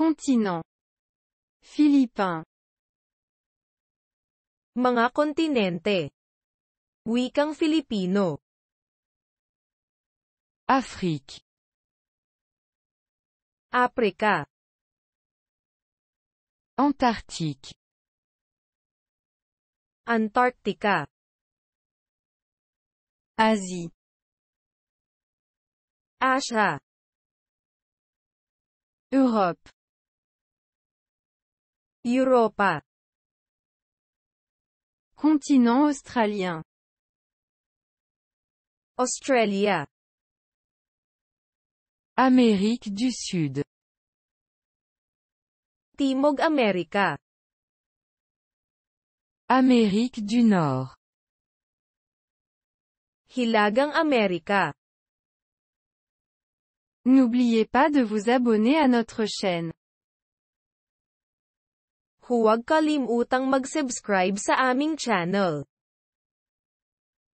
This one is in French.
Continent. Philippins. Mga kontinente. Wikang Filipino. Afrique. Africa. Antarctique. Antarctica. Asie. Asha. Europe. Europa. Continent australien. Australia. Amérique du Sud. Timog America. Amérique du Nord. Hilagang America. N'oubliez pas de vous abonner à notre chaîne. Huwag kalimutang mag-subscribe sa aming channel.